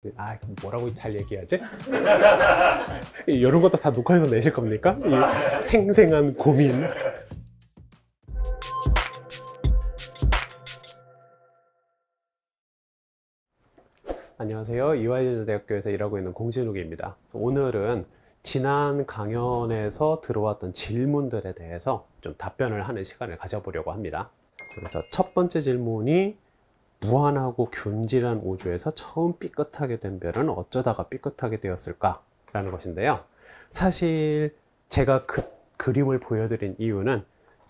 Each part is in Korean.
네, 아 뭐라고 잘 얘기하지? 이런 것도 다 녹화해서 내실 겁니까? 이 생생한 고민 안녕하세요 이화여자대학교에서 일하고 있는 공진욱입니다 오늘은 지난 강연에서 들어왔던 질문들에 대해서 좀 답변을 하는 시간을 가져보려고 합니다 그래서 첫 번째 질문이 무한하고 균질한 우주에서 처음 삐끗하게 된 별은 어쩌다가 삐끗하게 되었을까라는 것인데요. 사실 제가 그 그림을 보여드린 이유는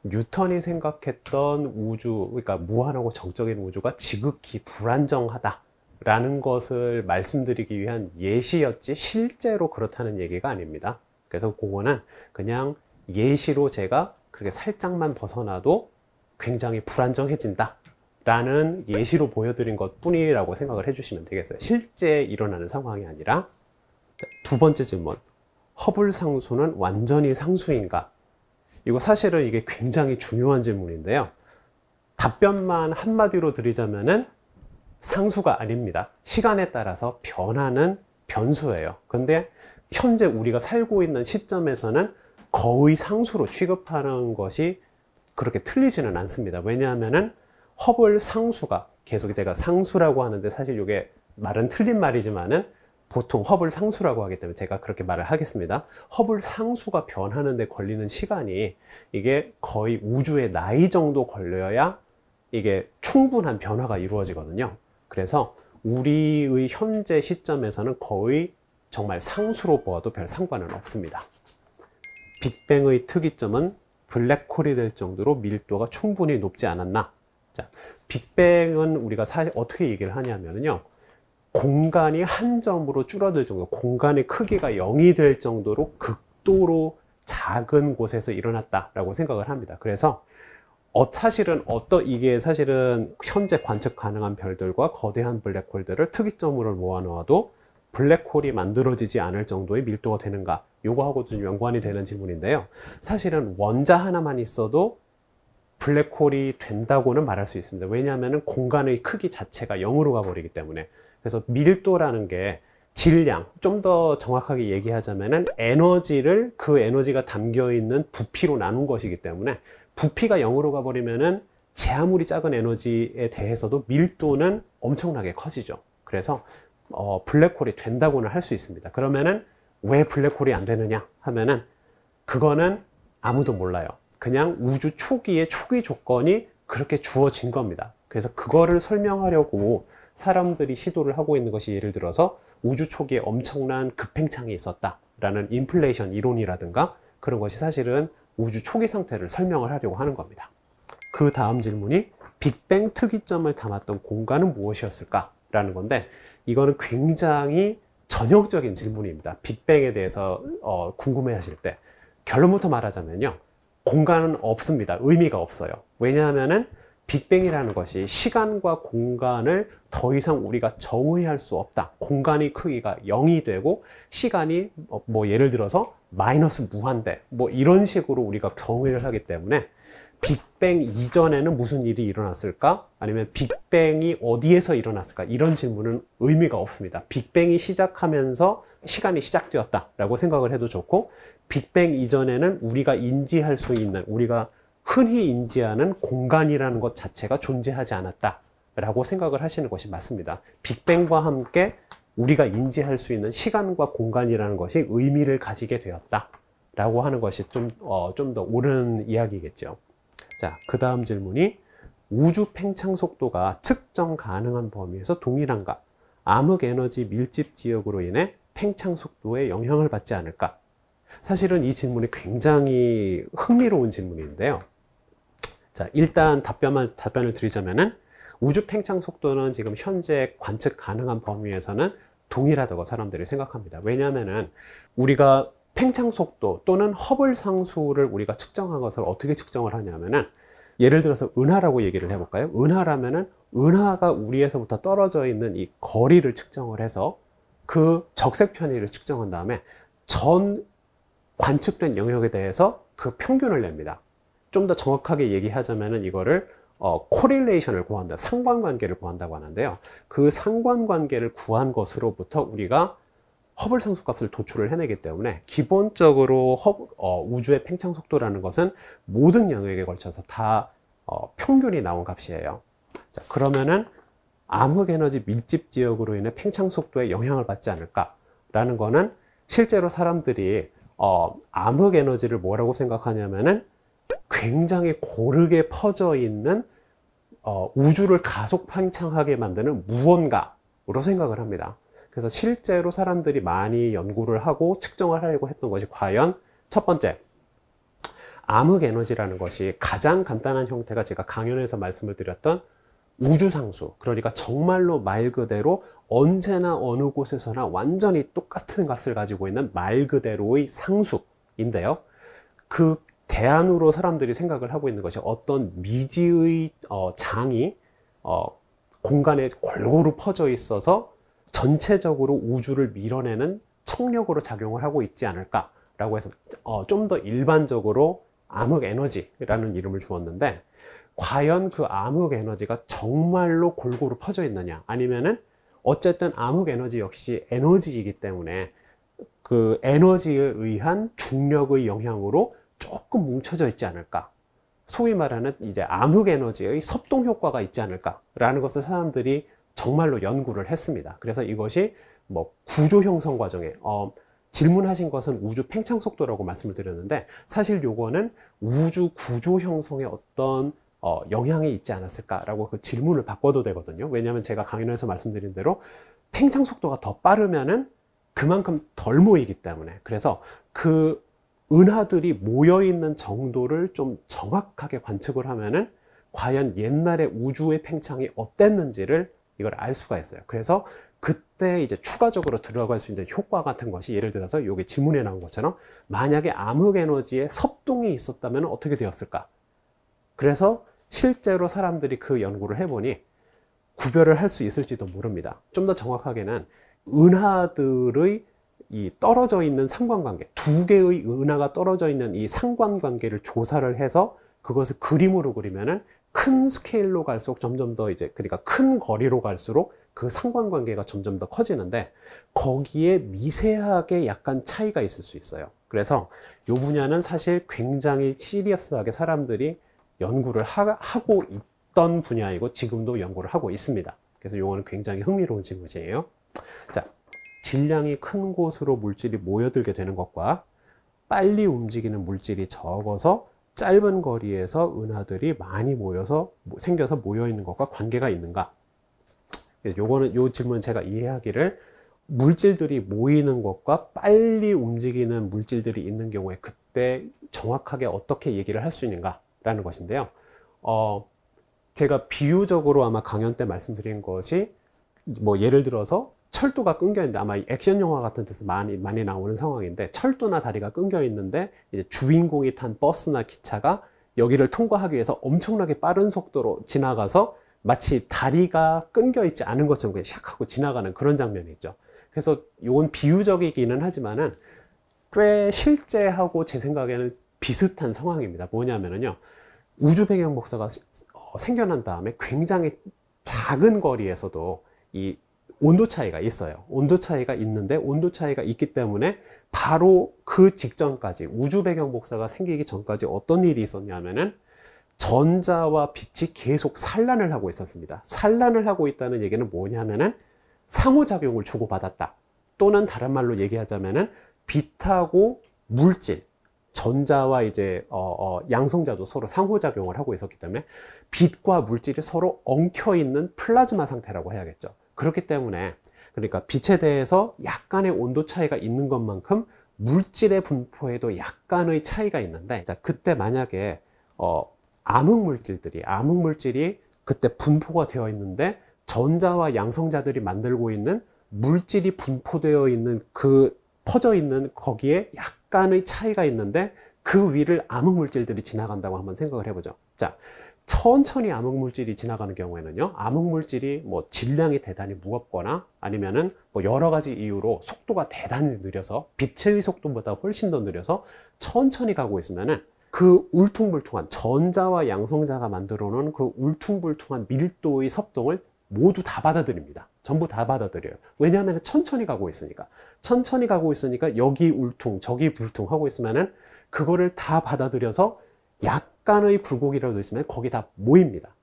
뉴턴이 생각했던 우주, 그러니까 무한하고 정적인 우주가 지극히 불안정하다라는 것을 말씀드리기 위한 예시였지 실제로 그렇다는 얘기가 아닙니다. 그래서 그거는 그냥 예시로 제가 그렇게 살짝만 벗어나도 굉장히 불안정해진다 라는 예시로 보여드린 것 뿐이라고 생각을 해주시면 되겠어요. 실제 일어나는 상황이 아니라 두 번째 질문. 허블 상수는 완전히 상수인가? 이거 사실은 이게 굉장히 중요한 질문인데요. 답변만 한마디로 드리자면은 상수가 아닙니다. 시간에 따라서 변하는 변수예요. 근데 현재 우리가 살고 있는 시점에서는 거의 상수로 취급하는 것이 그렇게 틀리지는 않습니다. 왜냐하면은 허블 상수가 계속 제가 상수라고 하는데 사실 이게 말은 틀린 말이지만은 보통 허블 상수라고 하기 때문에 제가 그렇게 말을 하겠습니다. 허블 상수가 변하는데 걸리는 시간이 이게 거의 우주의 나이 정도 걸려야 이게 충분한 변화가 이루어지거든요. 그래서 우리의 현재 시점에서는 거의 정말 상수로 보아도 별 상관은 없습니다. 빅뱅의 특이점은 블랙홀이 될 정도로 밀도가 충분히 높지 않았나 자, 빅뱅은 우리가 사실 어떻게 얘기를 하냐면요. 공간이 한 점으로 줄어들 정도, 공간의 크기가 0이 될 정도로 극도로 작은 곳에서 일어났다라고 생각을 합니다. 그래서 어, 사실은 어떤 이게 사실은 현재 관측 가능한 별들과 거대한 블랙홀들을 특이점으로 모아 놓아도 블랙홀이 만들어지지 않을 정도의 밀도가 되는가? 요거하고도 좀 연관이 되는 질문인데요. 사실은 원자 하나만 있어도 블랙홀이 된다고는 말할 수 있습니다. 왜냐하면 공간의 크기 자체가 0으로 가버리기 때문에 그래서 밀도라는 게 질량, 좀 더 정확하게 얘기하자면 에너지를 그 에너지가 담겨있는 부피로 나눈 것이기 때문에 부피가 0으로 가버리면 은제 아무리 작은 에너지에 대해서도 밀도는 엄청나게 커지죠. 그래서 어, 블랙홀이 된다고는 할 수 있습니다. 그러면은 왜 블랙홀이 안 되느냐 하면은 그거는 아무도 몰라요. 그냥 우주 초기의 초기 조건이 그렇게 주어진 겁니다. 그래서 그거를 설명하려고 사람들이 시도를 하고 있는 것이 예를 들어서 우주 초기에 엄청난 급팽창이 있었다라는 인플레이션 이론이라든가 그런 것이 사실은 우주 초기 상태를 설명을 하려고 하는 겁니다. 그 다음 질문이 빅뱅 특이점을 담았던 공간은 무엇이었을까? 라는 건데 이거는 굉장히 전형적인 질문입니다. 빅뱅에 대해서 어, 궁금해 하실 때 결론부터 말하자면요. 공간은 없습니다. 의미가 없어요. 왜냐하면은 빅뱅이라는 것이 시간과 공간을 더 이상 우리가 정의할 수 없다. 공간이 크기가 0이 되고 시간이 뭐, 뭐 예를 들어서 마이너스 무한대 뭐 이런 식으로 우리가 정의를 하기 때문에 빅뱅 이전에는 무슨 일이 일어났을까? 아니면 빅뱅이 어디에서 일어났을까? 이런 질문은 의미가 없습니다. 빅뱅이 시작하면서 시간이 시작되었다라고 생각을 해도 좋고 빅뱅 이전에는 우리가 인지할 수 있는 우리가 흔히 인지하는 공간이라는 것 자체가 존재하지 않았다라고 생각을 하시는 것이 맞습니다. 빅뱅과 함께 우리가 인지할 수 있는 시간과 공간이라는 것이 의미를 가지게 되었다라고 하는 것이 좀 어, 좀 더 옳은 이야기겠죠. 자, 그 다음 질문이 우주 팽창 속도가 측정 가능한 범위에서 동일한가? 암흑 에너지 밀집 지역으로 인해 팽창 속도에 영향을 받지 않을까? 사실은 이 질문이 굉장히 흥미로운 질문인데요. 자, 일단 답변만, 답변을 드리자면은 우주 팽창 속도는 지금 현재 관측 가능한 범위에서는 동일하다고 사람들이 생각합니다. 왜냐면은 우리가 팽창 속도 또는 허블 상수를 우리가 측정한 것을 어떻게 측정을 하냐면은 예를 들어서 은하라고 얘기를 해볼까요? 은하라면은 은하가 우리에서부터 떨어져 있는 이 거리를 측정을 해서 그 적색 편의를 측정한 다음에 전 관측된 영역에 대해서 그 평균을 냅니다. 좀 더 정확하게 얘기하자면 이거를 어, 코릴레이션을 구한다, 상관관계를 구한다고 하는데요. 그 상관관계를 구한 것으로부터 우리가 허블 상수값을 도출을 해내기 때문에 기본적으로 허, 어, 우주의 팽창 속도라는 것은 모든 영역에 걸쳐서 다 어, 평균이 나온 값이에요. 자, 그러면은 암흑 에너지 밀집 지역으로 인해 팽창 속도에 영향을 받지 않을까라는 거는 실제로 사람들이 어, 암흑 에너지를 뭐라고 생각하냐면은 굉장히 고르게 퍼져 있는 어, 우주를 가속 팽창하게 만드는 무언가로 생각을 합니다. 그래서 실제로 사람들이 많이 연구를 하고 측정을 하려고 했던 것이 과연 첫 번째 암흑 에너지라는 것이 가장 간단한 형태가 제가 강연에서 말씀을 드렸던 우주상수 그러니까 정말로 말 그대로 언제나 어느 곳에서나 완전히 똑같은 값을 가지고 있는 말 그대로의 상수인데요. 그 대안으로 사람들이 생각을 하고 있는 것이 어떤 미지의 어, 장이 어, 공간에 골고루 퍼져 있어서 전체적으로 우주를 밀어내는 청력으로 작용을 하고 있지 않을까라고 해서 어, 좀 더 일반적으로 암흑 에너지라는 이름을 주었는데 과연 그 암흑 에너지가 정말로 골고루 퍼져 있느냐 아니면은 어쨌든 암흑 에너지 역시 에너지이기 때문에 그 에너지에 의한 중력의 영향으로 조금 뭉쳐져 있지 않을까 소위 말하는 이제 암흑 에너지의 섭동 효과가 있지 않을까라는 것을 사람들이 정말로 연구를 했습니다. 그래서 이것이 뭐 구조 형성 과정에 어, 질문하신 것은 우주 팽창 속도라고 말씀을 드렸는데 사실 요거는 우주 구조 형성의 어떤 어, 영향이 있지 않았을까라고 그 질문을 바꿔도 되거든요. 왜냐하면 제가 강연에서 말씀드린 대로 팽창 속도가 더 빠르면은 그만큼 덜 모이기 때문에 그래서 그 은하들이 모여 있는 정도를 좀 정확하게 관측을 하면은 과연 옛날에 우주의 팽창이 어땠는지를 이걸 알 수가 있어요. 그래서 그때 이제 추가적으로 들어갈 수 있는 효과 같은 것이 예를 들어서 여기 질문에 나온 것처럼 만약에 암흑 에너지의 섭동이 있었다면 어떻게 되었을까? 그래서 실제로 사람들이 그 연구를 해보니 구별을 할 수 있을지도 모릅니다. 좀 더 정확하게는 은하들의 이 떨어져 있는 상관관계, 두 개의 은하가 떨어져 있는 이 상관관계를 조사를 해서 그것을 그림으로 그리면은 큰 스케일로 갈수록 점점 더 이제 그러니까 큰 거리로 갈수록 그 상관관계가 점점 더 커지는데 거기에 미세하게 약간 차이가 있을 수 있어요. 그래서 요 분야는 사실 굉장히 시리어스하게 사람들이 연구를 하, 고 있던 분야이고 지금도 연구를 하고 있습니다. 그래서 용거는 굉장히 흥미로운 질문이에요. 자, 질량이 큰 곳으로 물질이 모여들게 되는 것과 빨리 움직이는 물질이 적어서 짧은 거리에서 은하들이 많이 모여서 생겨서 모여 있는 것과 관계가 있는가? 요거는 요 질문 제가 이해하기를 물질들이 모이는 것과 빨리 움직이는 물질들이 있는 경우에 그때 정확하게 어떻게 얘기를 할 수 있는가? 라는 것인데요. 어, 제가 비유적으로 아마 강연 때 말씀드린 것이 뭐 예를 들어서 철도가 끊겨 있는데 아마 액션 영화 같은 데서 많이 많이 나오는 상황인데 철도나 다리가 끊겨 있는데 이제 주인공이 탄 버스나 기차가 여기를 통과하기 위해서 엄청나게 빠른 속도로 지나가서 마치 다리가 끊겨 있지 않은 것처럼 그냥 샥 하고 지나가는 그런 장면이 있죠. 그래서 이건 비유적이기는 하지만은 꽤 실제하고 제 생각에는 비슷한 상황입니다. 뭐냐면은요. 우주 배경 복사가 어, 생겨난 다음에 굉장히 작은 거리에서도 이 온도 차이가 있어요. 온도 차이가 있는데 온도 차이가 있기 때문에 바로 그 직전까지 우주 배경 복사가 생기기 전까지 어떤 일이 있었냐면은 전자와 빛이 계속 산란을 하고 있었습니다. 산란을 하고 있다는 얘기는 뭐냐면은 상호작용을 주고받았다. 또는 다른 말로 얘기하자면은 빛하고 물질, 전자와 이제 어, 어, 양성자도 서로 상호작용을 하고 있었기 때문에 빛과 물질이 서로 엉켜 있는 플라즈마 상태라고 해야겠죠. 그렇기 때문에 그러니까 빛에 대해서 약간의 온도 차이가 있는 것만큼 물질의 분포에도 약간의 차이가 있는데 자, 그때 만약에 어, 암흑 물질들이 암흑 물질이 그때 분포가 되어 있는데 전자와 양성자들이 만들고 있는 물질이 분포되어 있는 그 퍼져 있는 거기에 약간의 차이가 있는데 그 위를 암흑물질들이 지나간다고 한번 생각을 해보죠. 자, 천천히 암흑물질이 지나가는 경우에는요, 암흑물질이 뭐 질량이 대단히 무겁거나 아니면은 뭐 여러 가지 이유로 속도가 대단히 느려서 빛의 속도보다 훨씬 더 느려서 천천히 가고 있으면은 그 울퉁불퉁한 전자와 양성자가 만들어 놓은 그 울퉁불퉁한 밀도의 섭동을 모두 다 받아들입니다. 전부 다 받아들여요. 왜냐하면 천천히 가고 있으니까. 천천히 가고 있으니까 여기 울퉁, 저기 불퉁 하고 있으면은 그거를 다 받아들여서 약간의 불고기라도 있으면 거기 다 모입니다.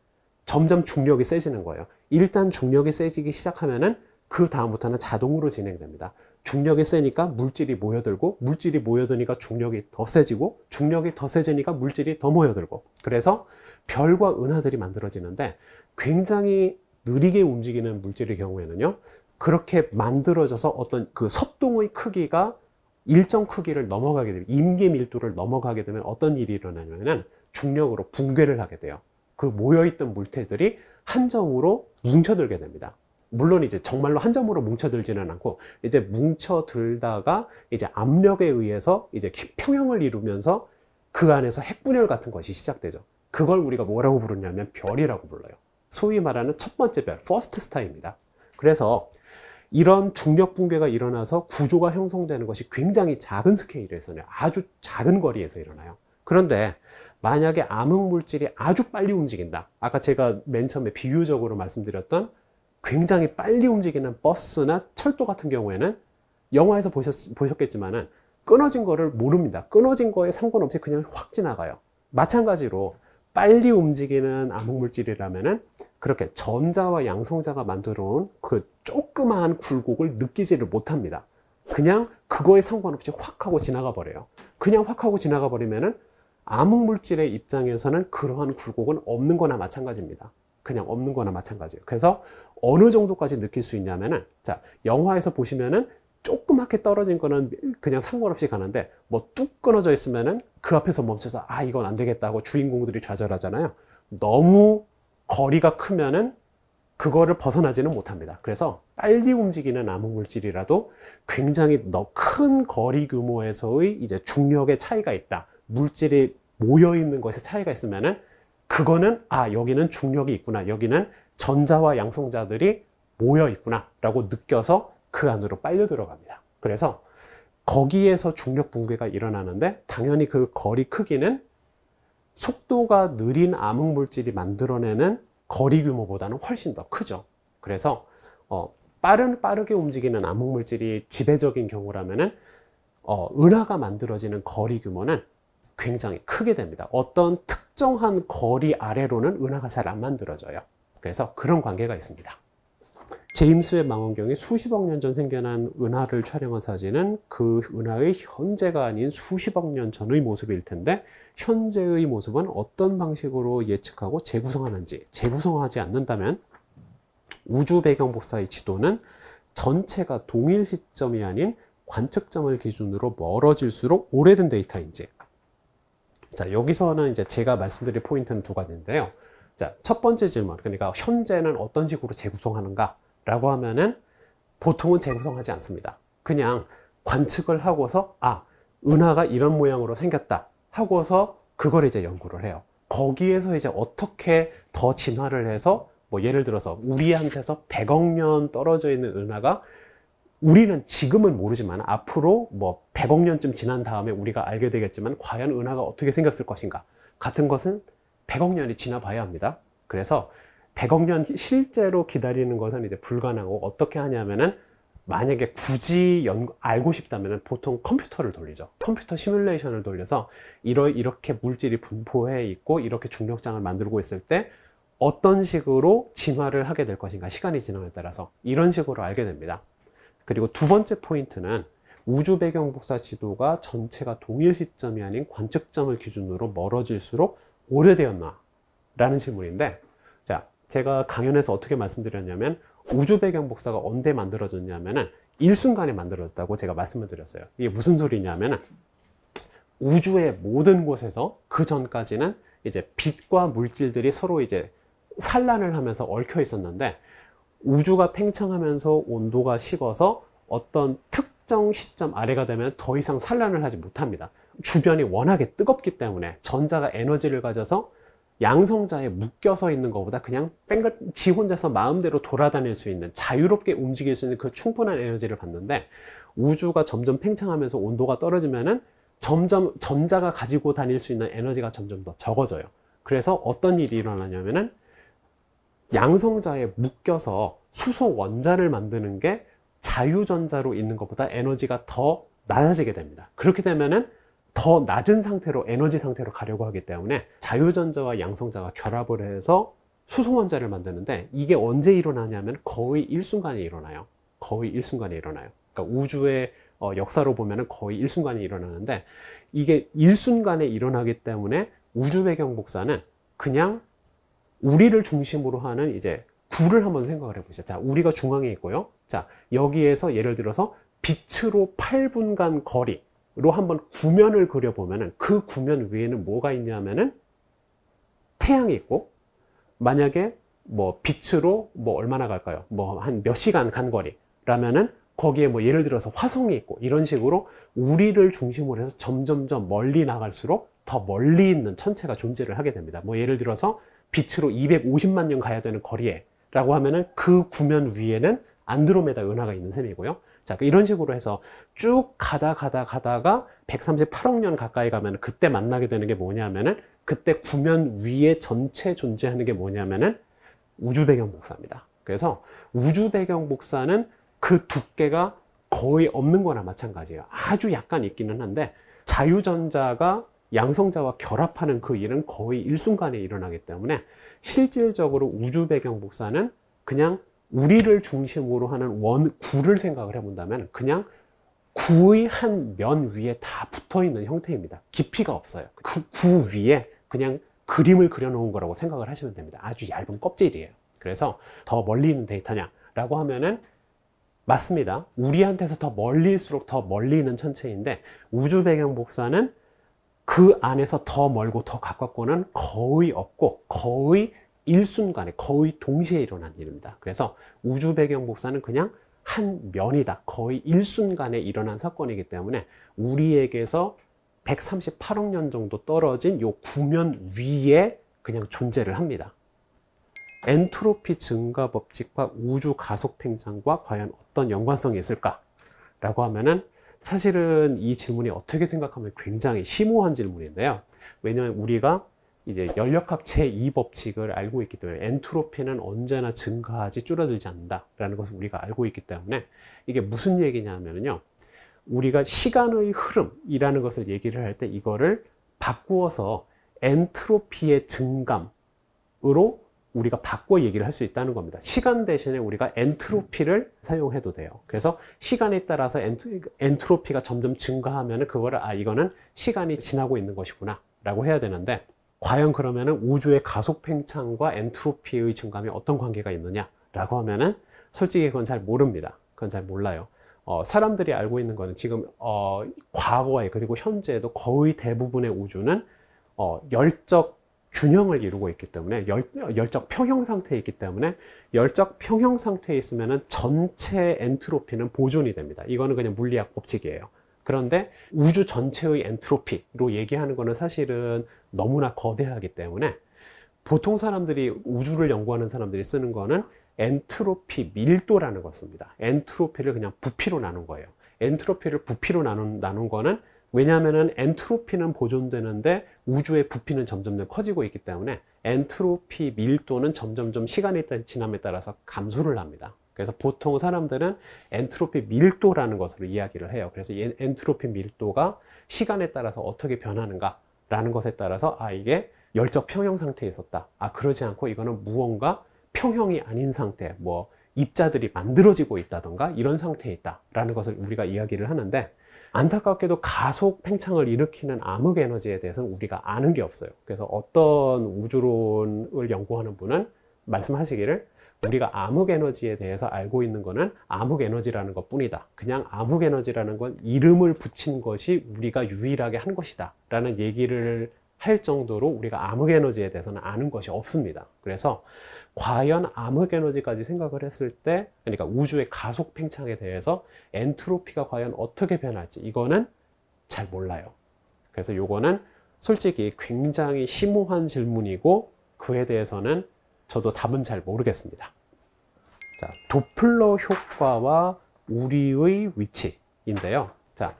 점점 중력이 세지는 거예요. 일단 중력이 세지기 시작하면은 그 다음부터는 자동으로 진행됩니다. 중력이 세니까 물질이 모여들고 물질이 모여드니까 중력이 더 세지고 중력이 더 세지니까 물질이 더 모여들고 그래서 별과 은하들이 만들어지는데 굉장히 느리게 움직이는 물질의 경우에는요. 그렇게 만들어져서 어떤 그 섭동의 크기가 일정 크기를 넘어가게 되면 임계 밀도를 넘어가게 되면 어떤 일이 일어나냐면은 중력으로 붕괴를 하게 돼요. 그 모여있던 물체들이 한 점으로 뭉쳐들게 됩니다. 물론 이제 정말로 한 점으로 뭉쳐들지는 않고 이제 뭉쳐들다가 이제 압력에 의해서 이제 평형을 이루면서 그 안에서 핵분열 같은 것이 시작되죠. 그걸 우리가 뭐라고 부르냐면 별이라고 불러요. 소위 말하는 첫 번째 별, 퍼스트 스타입니다. 그래서 이런 중력 붕괴가 일어나서 구조가 형성되는 것이 굉장히 작은 스케일에서는 아주 작은 거리에서 일어나요. 그런데 만약에 암흑 물질이 아주 빨리 움직인다. 아까 제가 맨 처음에 비유적으로 말씀드렸던 굉장히 빨리 움직이는 버스나 철도 같은 경우에는 영화에서 보셨, 보셨겠지만은 끊어진 거를 모릅니다. 끊어진 거에 상관없이 그냥 확 지나가요. 마찬가지로 빨리 움직이는 암흑물질이라면은 그렇게 전자와 양성자가 만들어 온그 조그마한 굴곡을 느끼지를 못합니다. 그냥 그거에 상관없이 확 하고 지나가 버려요. 그냥 확 하고 지나가 버리면은 암흑물질의 입장에서는 그러한 굴곡은 없는 거나 마찬가지입니다. 그냥 없는 거나 마찬가지예요. 그래서 어느 정도까지 느낄 수 있냐면은 자, 영화에서 보시면은 조그맣게 떨어진 거는 그냥 상관없이 가는데 뭐 뚝 끊어져 있으면은 그 앞에서 멈춰서 아 이건 안 되겠다고 주인공들이 좌절하잖아요. 너무 거리가 크면은 그거를 벗어나지는 못합니다. 그래서 빨리 움직이는 암흑 물질이라도 굉장히 더큰 거리 규모에서의 이제 중력의 차이가 있다. 물질이 모여 있는 것에 차이가 있으면은 그거는 아 여기는 중력이 있구나 여기는 전자와 양성자들이 모여 있구나라고 느껴서 그 안으로 빨려 들어갑니다. 그래서 거기에서 중력 붕괴가 일어나는데 당연히 그 거리 크기는 속도가 느린 암흑물질이 만들어내는 거리 규모보다는 훨씬 더 크죠. 그래서 어, 빠른 빠르게 움직이는 암흑물질이 지배적인 경우라면은 어, 은하가 만들어지는 거리 규모는 굉장히 크게 됩니다. 어떤 특정한 거리 아래로는 은하가 잘 안 만들어져요. 그래서 그런 관계가 있습니다. 제임스의 망원경이 수십억 년 전 생겨난 은하를 촬영한 사진은 그 은하의 현재가 아닌 수십억 년 전의 모습일 텐데 현재의 모습은 어떤 방식으로 예측하고 재구성하는지 재구성하지 않는다면 우주 배경 복사의 지도는 전체가 동일 시점이 아닌 관측점을 기준으로 멀어질수록 오래된 데이터인지 자 여기서는 이제 제가 말씀드릴 포인트는 두 가지인데요 자 첫 번째 질문 그러니까 현재는 어떤 식으로 재구성하는가 라고 하면은 보통은 재구성하지 않습니다. 그냥 관측을 하고서 아 은하가 이런 모양으로 생겼다 하고서 그걸 이제 연구를 해요. 거기에서 이제 어떻게 더 진화를 해서 뭐 예를 들어서 우리한테서 100억 년 떨어져 있는 은하가 우리는 지금은 모르지만 앞으로 뭐 100억 년쯤 지난 다음에 우리가 알게 되겠지만 과연 은하가 어떻게 생겼을 것인가 같은 것은 100억 년이 지나봐야 합니다. 그래서 100억 년 실제로 기다리는 것은 이제 불가능하고 어떻게 하냐면은 만약에 굳이 연, 알고 싶다면 보통 컴퓨터를 돌리죠. 컴퓨터 시뮬레이션을 돌려서 이러, 이렇게 물질이 분포해 있고 이렇게 중력장을 만들고 있을 때 어떤 식으로 진화를 하게 될 것인가 시간이 지남에 따라서 이런 식으로 알게 됩니다. 그리고 두 번째 포인트는 우주 배경 복사 지도가 전체가 동일 시점이 아닌 관측점을 기준으로 멀어질수록 오래되었나 라는 질문인데 제가 강연에서 어떻게 말씀드렸냐면 우주 배경 복사가 언제 만들어졌냐면은 일순간에 만들어졌다고 제가 말씀을 드렸어요. 이게 무슨 소리냐면은 우주의 모든 곳에서 그 전까지는 이제 빛과 물질들이 서로 이제 산란을 하면서 얽혀 있었는데 우주가 팽창하면서 온도가 식어서 어떤 특정 시점 아래가 되면 더 이상 산란을 하지 못합니다. 주변이 워낙에 뜨겁기 때문에 전자가 에너지를 가져서 양성자에 묶여서 있는 것보다 그냥 뺑글 지 혼자서 마음대로 돌아다닐 수 있는 자유롭게 움직일 수 있는 그 충분한 에너지를 받는데 우주가 점점 팽창하면서 온도가 떨어지면은 점점 점자가 가지고 다닐 수 있는 에너지가 점점 더 적어져요. 그래서 어떤 일이 일어나냐면은 양성자에 묶여서 수소 원자를 만드는 게 자유전자로 있는 것보다 에너지가 더 낮아지게 됩니다. 그렇게 되면은 더 낮은 상태로 에너지 상태로 가려고 하기 때문에 자유전자와 양성자가 결합을 해서 수소원자를 만드는데 이게 언제 일어나냐면 거의 일순간에 일어나요. 거의 일순간에 일어나요. 그러니까 우주의 어, 역사로 보면 거의 일순간에 일어나는데 이게 일순간에 일어나기 때문에 우주 배경 복사는 그냥 우리를 중심으로 하는 이제 구를 한번 생각을 해보세요 자, 우리가 중앙에 있고요. 자, 여기에서 예를 들어서 빛으로 8분간 거리, 로 한번 구면을 그려보면은 그 구면 위에는 뭐가 있냐면은 태양이 있고 만약에 뭐 빛으로 뭐 얼마나 갈까요? 뭐 한 몇 시간 간 거리라면은 거기에 뭐 예를 들어서 화성이 있고 이런 식으로 우리를 중심으로 해서 점점점 멀리 나갈수록 더 멀리 있는 천체가 존재를 하게 됩니다. 뭐 예를 들어서 빛으로 250만 년 가야 되는 거리에 라고 하면은 그 구면 위에는 안드로메다 은하가 있는 셈이고요. 자, 그 이런 식으로 해서 쭉 가다 가다 가다가 138억 년 가까이 가면 그때 만나게 되는 게 뭐냐면은 그때 구면 위에 전체 존재하는 게 뭐냐면은 우주 배경 복사입니다. 그래서 우주 배경 복사는 그 두께가 거의 없는 거나 마찬가지예요. 아주 약간 있기는 한데 자유전자가 양성자와 결합하는 그 일은 거의 일순간에 일어나기 때문에 실질적으로 우주 배경 복사는 그냥 우리를 중심으로 하는 원, 구를 생각을 해본다면 그냥 구의 한 면 위에 다 붙어 있는 형태입니다. 깊이가 없어요. 구, 그 구 위에 그냥 그림을 그려놓은 거라고 생각을 하시면 됩니다. 아주 얇은 껍질이에요. 그래서 더 멀리 있는 데이터냐라고 하면은 맞습니다. 우리한테서 더 멀리일수록 더 멀리 있는 천체인데 우주 배경 복사는 그 안에서 더 멀고 더 가깝고는 거의 없고 거의 일순간에 거의 동시에 일어난 일입니다. 그래서 우주 배경 복사는 그냥 한 면이다. 거의 일순간에 일어난 사건이기 때문에 우리에게서 138억 년 정도 떨어진 요 구면 위에 그냥 존재를 합니다. 엔트로피 증가 법칙과 우주 가속 팽창과 과연 어떤 연관성이 있을까라고 하면은 사실은 이 질문이 어떻게 생각하면 굉장히 심오한 질문인데요. 왜냐하면 우리가 이제 연력학체이 법칙을 알고 있기 때문에 엔트로피는 언제나 증가하지 줄어들지 않는다라는 것을 우리가 알고 있기 때문에 이게 무슨 얘기냐면요. 우리가 시간의 흐름이라는 것을 얘기를 할 때 이거를 바꾸어서 엔트로피의 증감으로 우리가 바꿔 얘기를 할 수 있다는 겁니다. 시간 대신에 우리가 엔트로피를 사용해도 돼요. 그래서 시간에 따라서 엔트, 로피가 점점 증가하면 그거를 아 이거는 시간이 지나고 있는 것이구나 라고 해야 되는데 과연 그러면은 우주의 가속 팽창과 엔트로피의 증감이 어떤 관계가 있느냐라고 하면은 솔직히 그건 잘 모릅니다. 그건 잘 몰라요. 어, 사람들이 알고 있는 거는 지금 어, 과거에 그리고 현재에도 거의 대부분의 우주는 어, 열적 균형을 이루고 있기 때문에 열, 열적 평형 상태에 있기 때문에 열적 평형 상태에 있으면은 전체 엔트로피는 보존이 됩니다. 이거는 그냥 물리학 법칙이에요. 그런데 우주 전체의 엔트로피로 얘기하는 거는 사실은 너무나 거대하기 때문에 보통 사람들이 우주를 연구하는 사람들이 쓰는 거는 엔트로피 밀도라는 것입니다. 엔트로피를 그냥 부피로 나눈 거예요. 엔트로피를 부피로 나눈, 나눈 거는 왜냐하면 엔트로피는 보존되는데 우주의 부피는 점점 커지고 있기 때문에 엔트로피 밀도는 점점 시간이 지남에 따라서 감소를 합니다. 그래서 보통 사람들은 엔트로피 밀도라는 것으로 이야기를 해요. 그래서 엔트로피 밀도가 시간에 따라서 어떻게 변하는가 라는 것에 따라서 아 이게 열적 평형 상태에 있었다. 아 그러지 않고 이거는 무언가 평형이 아닌 상태, 뭐 입자들이 만들어지고 있다던가 이런 상태에 있다라는 것을 우리가 이야기를 하는데 안타깝게도 가속 팽창을 일으키는 암흑 에너지에 대해서는 우리가 아는 게 없어요. 그래서 어떤 우주론을 연구하는 분은 말씀하시기를 우리가 암흑 에너지에 대해서 알고 있는 것은 암흑 에너지라는 것 뿐이다. 그냥 암흑 에너지라는 건 이름을 붙인 것이 우리가 유일하게 한 것이다. 라는 얘기를 할 정도로 우리가 암흑 에너지에 대해서는 아는 것이 없습니다. 그래서 과연 암흑 에너지까지 생각을 했을 때, 그러니까 우주의 가속 팽창에 대해서 엔트로피가 과연 어떻게 변할지, 이거는 잘 몰라요. 그래서 이거는 솔직히 굉장히 심오한 질문이고, 그에 대해서는 저도 답은 잘 모르겠습니다. 자, 도플러 효과와 우리의 위치인데요. 자,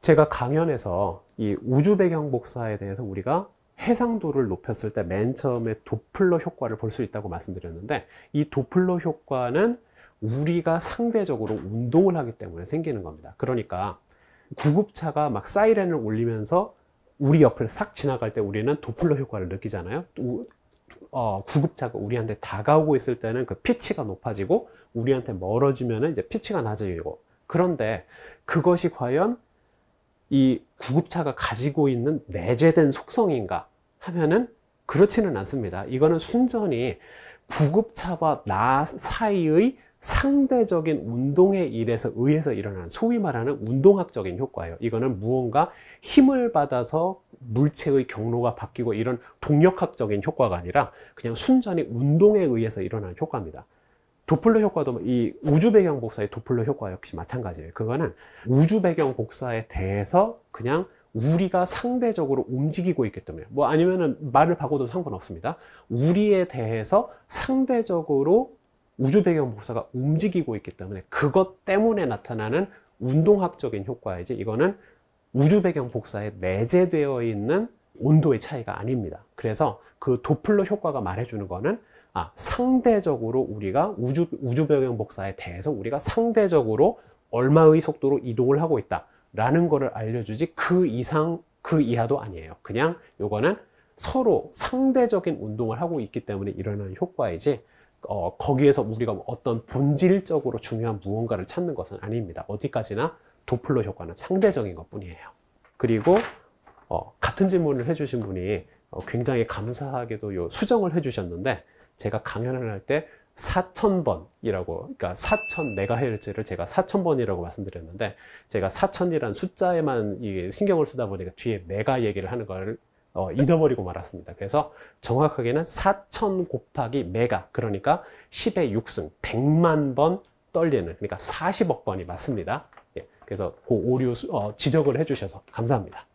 제가 강연에서 이 우주 배경 복사에 대해서 우리가 해상도를 높였을 때 맨 처음에 도플러 효과를 볼 수 있다고 말씀드렸는데 이 도플러 효과는 우리가 상대적으로 운동을 하기 때문에 생기는 겁니다. 그러니까 구급차가 막 사이렌을 울리면서 우리 옆을 싹 지나갈 때 우리는 도플러 효과를 느끼잖아요. 어, 구급차가 우리한테 다가오고 있을 때는 그 피치가 높아지고 우리한테 멀어지면 이제 피치가 낮아지고 그런데 그것이 과연 이 구급차가 가지고 있는 내재된 속성인가 하면은 그렇지는 않습니다. 이거는 순전히 구급차와 나 사이의 상대적인 운동의 일에서 의해서 일어나는 소위 말하는 운동학적인 효과예요. 이거는 무언가 힘을 받아서 물체의 경로가 바뀌고 이런 동력학적인 효과가 아니라 그냥 순전히 운동에 의해서 일어나는 효과입니다. 도플러 효과도 뭐 이 우주 배경 복사의 도플러 효과 역시 마찬가지예요. 그거는 우주 배경 복사에 대해서 그냥 우리가 상대적으로 움직이고 있기 때문에 뭐 아니면은 말을 바꿔도 상관없습니다. 우리에 대해서 상대적으로 우주 배경 복사가 움직이고 있기 때문에 그것 때문에 나타나는 운동학적인 효과이지 이거는 우주 배경 복사에 내재되어 있는 온도의 차이가 아닙니다. 그래서 그 도플러 효과가 말해주는 거는 아, 상대적으로 우리가 우주, 우주 배경 복사에 대해서 우리가 상대적으로 얼마의 속도로 이동을 하고 있다 라는 거를 알려주지 그 이상 그 이하도 아니에요. 그냥 요거는 서로 상대적인 운동을 하고 있기 때문에 일어나는 효과이지 어, 거기에서 우리가 어떤 본질적으로 중요한 무언가를 찾는 것은 아닙니다. 어디까지나 도플러 효과는 상대적인 것 뿐이에요. 그리고 어, 같은 질문을 해주신 분이 어, 굉장히 감사하게도 요 수정을 해주셨는데 제가 강연을 할 때 4,000번이라고, 그러니까 4,000 메가헤르츠를 제가 4,000번이라고 말씀드렸는데, 제가 4,000이라는 숫자에만 신경을 쓰다 보니까 뒤에 메가 얘기를 하는 걸 어, 잊어버리고 말았습니다. 그래서 정확하게는 4천 곱하기 메가 그러니까 10의 6승 100만 번 떨리는 그러니까 40억 번이 맞습니다. 예, 그래서 그 오류 어, 지적을 해주셔서 감사합니다.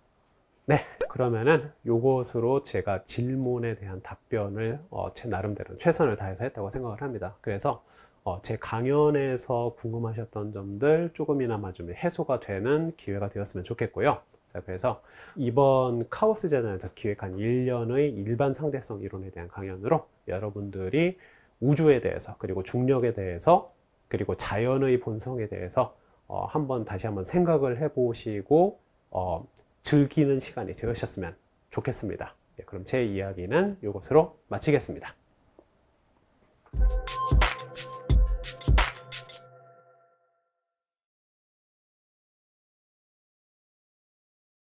네, 그러면은 요것으로 제가 질문에 대한 답변을 어, 제 나름대로 최선을 다해서 했다고 생각을 합니다. 그래서 어, 제 강연에서 궁금하셨던 점들 조금이나마 좀 해소가 되는 기회가 되었으면 좋겠고요. 있 그래서 이번 카오스 재단에서 기획한 1년의 일반 상대성 이론에 대한 강연으로 여러분들이 우주에 대해서 그리고 중력에 대해서 그리고 자연의 본성에 대해서 어, 한번 다시 한번 생각을 해보시고 어, 즐기는 시간이 되셨으면 좋겠습니다. 예, 그럼 제 이야기는 이것으로 마치겠습니다.